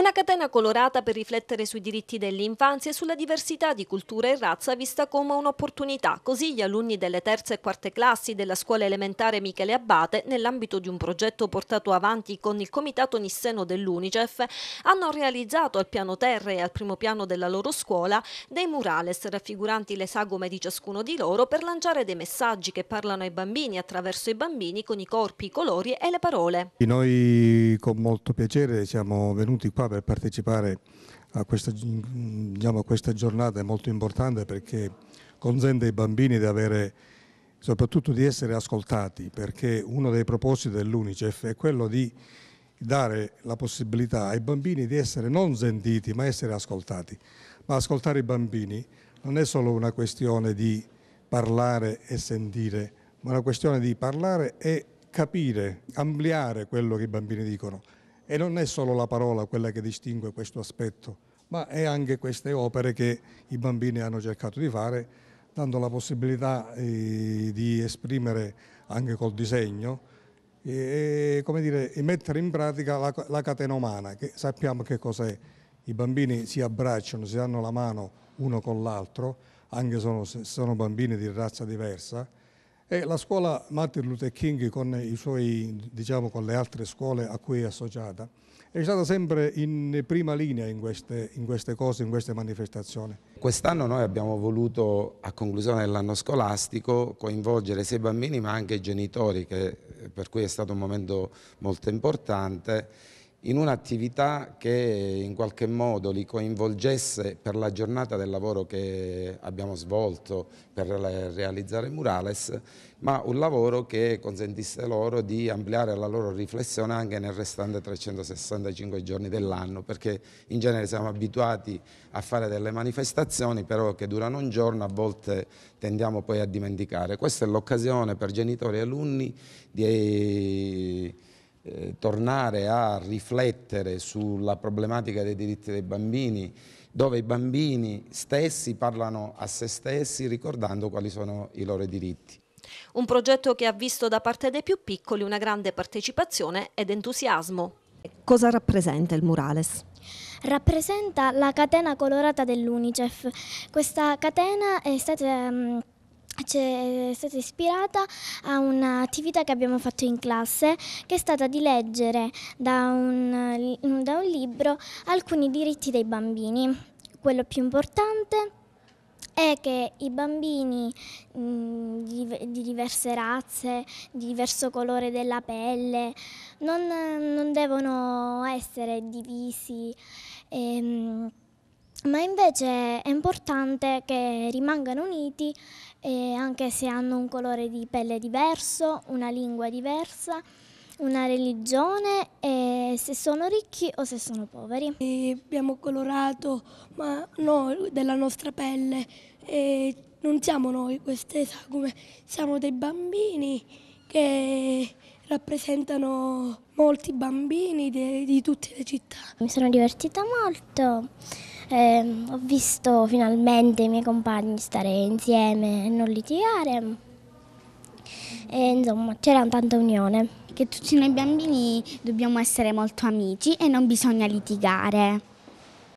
Una catena colorata per riflettere sui diritti dell'infanzia e sulla diversità di cultura e razza vista come un'opportunità. Così gli alunni delle terze e quarte classi della scuola elementare Michele Abbate, nell'ambito di un progetto portato avanti con il Comitato Nisseno dell'Unicef, hanno realizzato al piano terra e al primo piano della loro scuola dei murales raffiguranti le sagome di ciascuno di loro per lanciare dei messaggi che parlano ai bambini attraverso i bambini con i corpi, i colori e le parole. Noi con molto piacere siamo venuti qua per partecipare a questa, diciamo, a questa giornata è molto importante perché consente ai bambini di avere soprattutto di essere ascoltati perché uno dei propositi dell'Unicef è quello di dare la possibilità ai bambini di essere non sentiti ma essere ascoltati. Ma ascoltare i bambini non è solo una questione di parlare e sentire, ma è una questione di parlare e capire, ampliare quello che i bambini dicono. E non è solo la parola quella che distingue questo aspetto, ma è anche queste opere che i bambini hanno cercato di fare, dando la possibilità eh, di esprimere anche col disegno e, come dire, mettere in pratica la, la catena umana, che sappiamo che cos'è. I bambini si abbracciano, si danno la mano uno con l'altro, anche se sono, sono bambini di razza diversa, e la scuola Martin Luther King con, suoi, diciamo, con le altre scuole a cui è associata è stata sempre in prima linea in queste, in queste cose, in queste manifestazioni. Quest'anno noi abbiamo voluto, a conclusione dell'anno scolastico, coinvolgere sia i bambini ma anche i genitori, che, per cui è stato un momento molto importante in un'attività che in qualche modo li coinvolgesse per la giornata del lavoro che abbiamo svolto per realizzare Murales, ma un lavoro che consentisse loro di ampliare la loro riflessione anche nel restante 365 giorni dell'anno, perché in genere siamo abituati a fare delle manifestazioni però che durano un giorno, a volte tendiamo poi a dimenticare. Questa è l'occasione per genitori e alunni di eh, tornare a riflettere sulla problematica dei diritti dei bambini, dove i bambini stessi parlano a se stessi ricordando quali sono i loro diritti. Un progetto che ha visto da parte dei più piccoli una grande partecipazione ed entusiasmo. Cosa rappresenta il murales? Rappresenta la catena colorata dell'Unicef. Questa catena è stata... Um è stata ispirata a un'attività che abbiamo fatto in classe che è stata di leggere da un, da un libro alcuni diritti dei bambini. Quello più importante è che i bambini mh, di, di, diverse razze, di diverso colore della pelle, non, non devono essere divisi. E, ehm, ma invece è importante che rimangano uniti eh, anche se hanno un colore di pelle diverso, una lingua diversa, una religione e se sono ricchi o se sono poveri. E abbiamo colorato, ma no, della nostra pelle, e non siamo noi queste sagome, siamo dei bambini che rappresentano molti bambini di, di tutte le città. Mi sono divertita molto eh, ho visto finalmente i miei compagni stare insieme e non litigare. E, insomma, c'era tanta unione. Che tutti noi bambini dobbiamo essere molto amici e non bisogna litigare.